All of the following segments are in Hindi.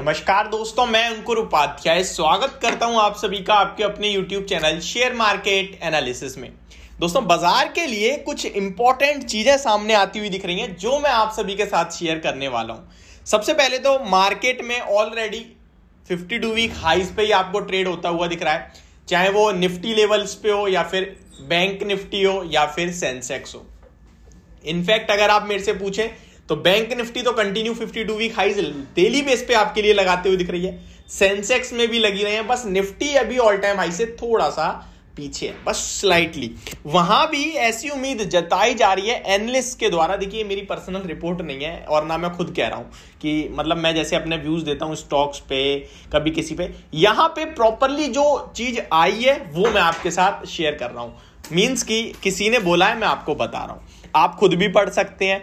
नमस्कार दोस्तों मैं अंकुर उपाध्याय स्वागत करता हूं आप सभी का आपके अपने YouTube channel share market analysis में दोस्तों बाजार के लिए कुछ इंपॉर्टेंट चीजें सामने आती हुई दिख रही हैं जो मैं आप सभी के साथ शेयर करने वाला हूं सबसे पहले तो मार्केट में ऑलरेडी 52 वीक हाइज पे ही आपको ट्रेड होता हुआ दिख रहा है चाहे वो निफ्टी लेवल्स पे हो या फिर बैंक निफ्टी हो या फिर सेंसेक्स हो इनफैक्ट अगर आप मेरे से पूछें तो बैंक निफ्टी तो continue 52 week high daily base पे आपके लिए लगाते हुए दिख रही है सेंसेक्स में भी लगी रहे हैं बस निफ्टी अभी ऑल टाइम हाई से थोड़ा सा पीछे है बस स्लाइटली वहां भी ऐसी उम्मीद जताई जा रही है एनलिस्ट के द्वारा देखिए मेरी पर्सनल रिपोर्ट नहीं है और ना मैं खुद कह रहा हूं कि मतलब मैं जैसे अपने व्यूज देता हूं स्टॉक्स पे कभी किसी पे यहां पे प्रॉपरली जो चीज आई है वो मैं आपके साथ शेयर कर रहा हूं मीन्स कि किसी ने बोला है मैं आपको बता रहा हूं आप खुद भी पढ़ सकते हैं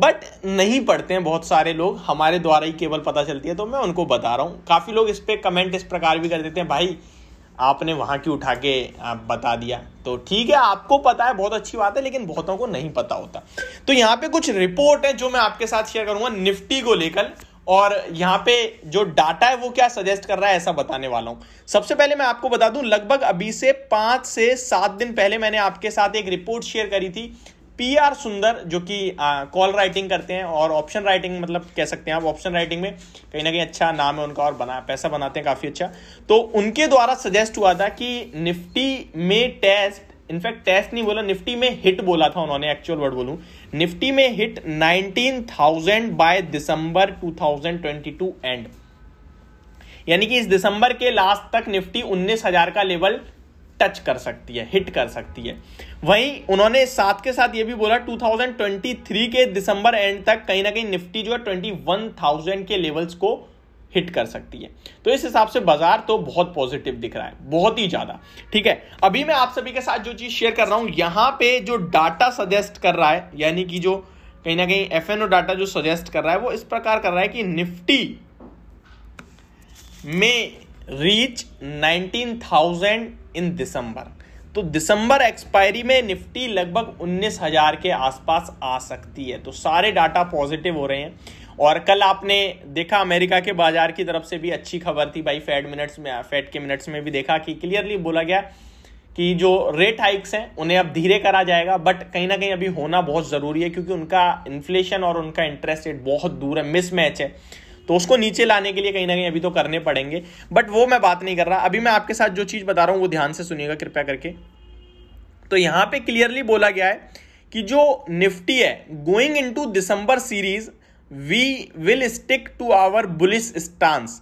बट नहीं पढ़ते हैं बहुत सारे लोग हमारे द्वारा ही केवल पता चलती है तो मैं उनको बता रहा हूँ काफ़ी लोग इस पर कमेंट इस प्रकार भी कर देते हैं भाई आपने वहाँ की उठा के आप बता दिया तो ठीक है आपको पता है बहुत अच्छी बात है लेकिन बहुतों को नहीं पता होता तो यहाँ पे कुछ रिपोर्ट है जो मैं आपके साथ शेयर करूंगा निफ्टी को लेकर और यहाँ पे जो डाटा है वो क्या सजेस्ट कर रहा है ऐसा बताने वाला हूँ सबसे पहले मैं आपको बता दूं लगभग अभी से पांच से सात दिन पहले मैंने आपके साथ एक रिपोर्ट शेयर करी थी पी आर सुंदर जो कि कॉल राइटिंग करते हैं और ऑप्शन राइटिंग मतलब कह सकते हैं आप ऑप्शन राइटिंग में कहीं ना कहीं अच्छा नाम है उनका और बना पैसा बनाते हैं काफ़ी अच्छा तो उनके द्वारा सजेस्ट हुआ था कि निफ्टी में टेस्ट इनफैक्ट टेस्ट नहीं बोला निफ्टी में हिट बोला था उन्होंने एक्चुअल वर्ड बोलूं निफ्टी में हिट 19,000 बाय दिसंबर 2022 एंड यानी कि इस दिसंबर के लास्ट तक निफ्टी 19,000 का लेवल टच कर सकती है हिट कर सकती है वहीं उन्होंने साथ के साथ ये भी बोला 2023 के दिसंबर एंड तक कहीं ना कहीं निफ्टी जो है 21,000 के लेवल्स को हिट कर सकती है तो इस हिसाब से बाजार तो बहुत पॉजिटिव दिख रहा है बहुत ही ज्यादा ठीक है अभी मैं आप सभी के साथ जो चीज शेयर कर रहा हूं यहां पे जो डाटा सजेस्ट कर रहा है यानी कि जो कहीं ना कहीं एफ डाटा जो सजेस्ट कर रहा है वो इस प्रकार कर रहा है कि निफ्टी में रीच 19,000 इन दिसंबर तो दिसंबर एक्सपायरी में निफ्टी लगभग 19,000 के आसपास आ सकती है तो सारे डाटा पॉजिटिव हो रहे हैं और कल आपने देखा अमेरिका के बाजार की तरफ से भी अच्छी खबर थी भाई फेड मिनट्स में फेड के मिनट्स में भी देखा कि क्लियरली बोला गया कि जो रेट हाइक्स हैं उन्हें अब धीरे करा जाएगा बट कहीं ना कहीं अभी होना बहुत ज़रूरी है क्योंकि उनका इन्फ्लेशन और उनका इंटरेस्ट रेट बहुत दूर है मिसमैच है तो उसको नीचे लाने के लिए कहीं ना कहीं अभी तो करने पड़ेंगे बट वो मैं बात नहीं कर रहा अभी मैं आपके साथ जो चीज़ बता रहा हूं वो ध्यान से सुनिएगा कृपया करके तो यहां पे क्लियरली बोला गया है कि जो निफ्टी है going into December series we will stick to our bullish stance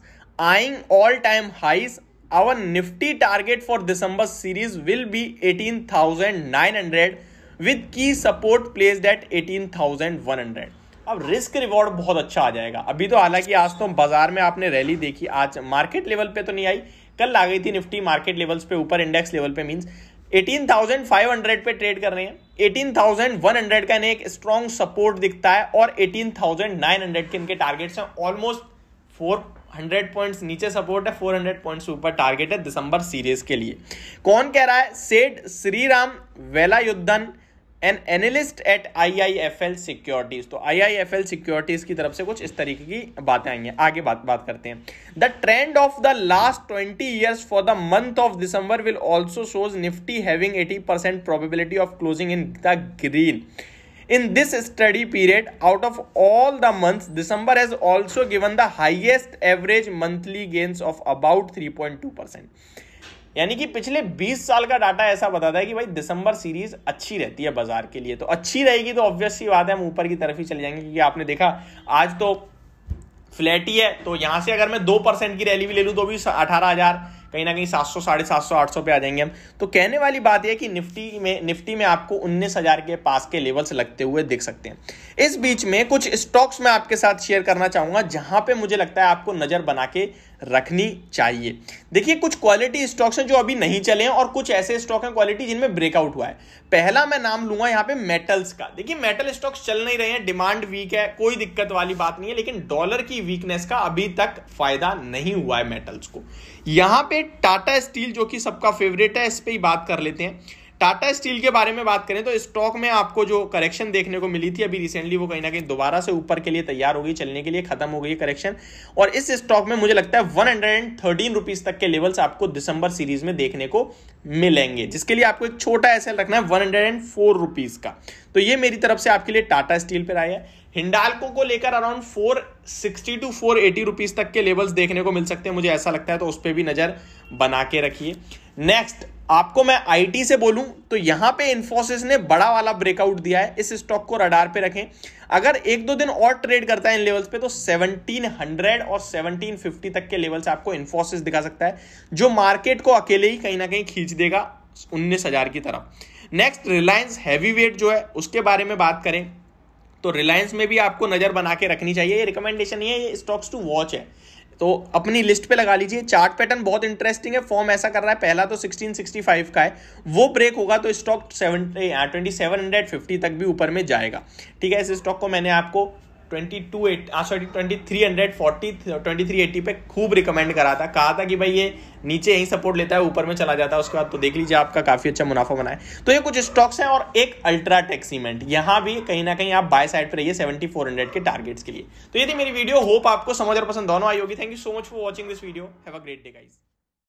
eyeing all time highs our Nifty target for December series will be eighteen thousand nine hundred की support placed at eighteen thousand one hundred अब रिस्क रिवॉर्ड बहुत अच्छा आ जाएगा अभी तो हालांकि आज तो बाजार में आपने रैली देखी आज मार्केट लेवल पे तो नहीं आई कल आ गई थी निफ्टी मार्केट लेवल्स पे ऊपर इंडेक्स लेवल पे मींस 18,500 पे ट्रेड कर रहे हैं 18,100 का इन्हें एक स्ट्रॉन्ग सपोर्ट दिखता है और 18,900 के इनके टारगेट्स हैं ऑलमोस्ट 400 पॉइंट्स नीचे सपोर्ट है 400 पॉइंट्स ऊपर टारगेट है दिसंबर सीरीज के लिए कौन कह रहा है सेठ Shriram Velayudhan an analyst at IIFL Securities तो आईआईएफएल सिक्योरिटीज की तरफ से कुछ इस तरीके की बातें आई हैं आगे बात बात करते हैं the trend of the last twenty years for the month of December will also shows Nifty having eighty percent probability of closing in the green in this study period out of all the month December has also given the highest average monthly average of about three point two percent यानी कि पिछले 20 साल का डाटा ऐसा बताता है कि भाई दिसंबर सीरीज अच्छी रहती है बाजार के लिए तो अच्छी रहेगी तो ऑब्वियस बात है हम ऊपर की तरफ ही चले जाएंगे क्योंकि आपने देखा आज तो फ्लैट ही है तो यहां से अगर मैं दो परसेंट की रैली भी ले लूँ तो भी अठारह हजार कहीं ना कहीं सात सौ साढ़े सात सौ आठ सौ पे आ जाएंगे हम तो कहने वाली बात यह कि निफ्टी में निफ्टी में आपको उन्नीस हज़ार के पास के लेवल्स लगते हुए देख सकते हैं इस बीच में कुछ स्टॉक्स मैं आपके साथ शेयर करना चाहूंगा जहां पे मुझे लगता है आपको नज़र बना के रखनी चाहिए देखिए कुछ क्वालिटी स्टॉक्स हैं जो अभी नहीं चले हैं और कुछ ऐसे स्टॉक हैं क्वालिटी जिनमें ब्रेकआउट हुआ है पहला मैं नाम लूंगा यहाँ पे मेटल्स का देखिए मेटल स्टॉक्स चल नहीं रहे हैं डिमांड वीक है कोई दिक्कत वाली बात नहीं है लेकिन डॉलर की वीकनेस का अभी तक फायदा नहीं हुआ है मेटल्स को यहाँ पे टाटा स्टील जो कि सबका फेवरेट है इस पर ही बात कर लेते हैं टाटा स्टील के बारे में बात करें तो स्टॉक में आपको जो करेक्शन देखने को मिली थी अभी रिसेंटली वो कहीं ना कहीं दोबारा से ऊपर के लिए तैयार हो गई चलने के लिए खत्म हो गई करेक्शन और इस स्टॉक में मुझे लगता है वन हंड्रेड तक के लेवल्स आपको दिसंबर सीरीज में देखने को मिलेंगे जिसके लिए आपको एक छोटा एस रखना है वन हंड्रेड का तो ये मेरी तरफ से आपके लिए टाटा स्टील पर आया है हिंडालको को लेकर अराउंड 460 टू एटी रुपीज तक के लेवल्स देखने को मिल सकते हैं मुझे ऐसा लगता है तो उस पर भी नज़र बना के रखिए नेक्स्ट आपको मैं आईटी से बोलूं तो यहां पे इंफोसिस ने बड़ा वाला ब्रेकआउट दिया है इस स्टॉक को रडार पे रखें अगर एक दो दिन और ट्रेड करता है इन लेवल्स पे तो 1700 और 1750 तक के लेवल से आपको इंफोसिस दिखा सकता है जो मार्केट को अकेले ही कहीं ना कहीं खींच देगा उन्नीस हजार की तरफ नेक्स्ट रिलायंस हैवी वेट जो है उसके बारे में बात करें तो रिलायंस में भी आपको नजर बना के रखनी चाहिए ये रिकमेंडेशन नहीं है ये स्टॉक्स टू वॉच है तो अपनी लिस्ट पे लगा लीजिए चार्ट पैटर्न बहुत इंटरेस्टिंग है फॉर्म ऐसा कर रहा है पहला तो 1665 का है वो ब्रेक होगा तो स्टॉक सेवन ट्वेंटी तक भी ऊपर में जाएगा ठीक है इस स्टॉक को मैंने आपको ट्वेंटी टू एट सॉरी हाँ, twenty three hundred forty twenty three eighty पे खूब रिकमेंड करा था कहा था कि भाई ये नीचे यहीं सपोर्ट लेता है ऊपर में चला जाता है उसके बाद तो देख लीजिए आपका काफ़ी अच्छा मुनाफा बनाए तो ये कुछ स्टॉक्स हैं और एक अल्ट्रा टेक सीमेंट यहाँ भी कहीं ना कहीं आप बाय साइड पर रहिए सेवेंटी फोर हंड्रेड के टारगेट्स के लिए तो ये थी मेरी वीडियो होप आपको समझ और पसंद दोनों आई होगी thank you so much for watching this video have a great day guys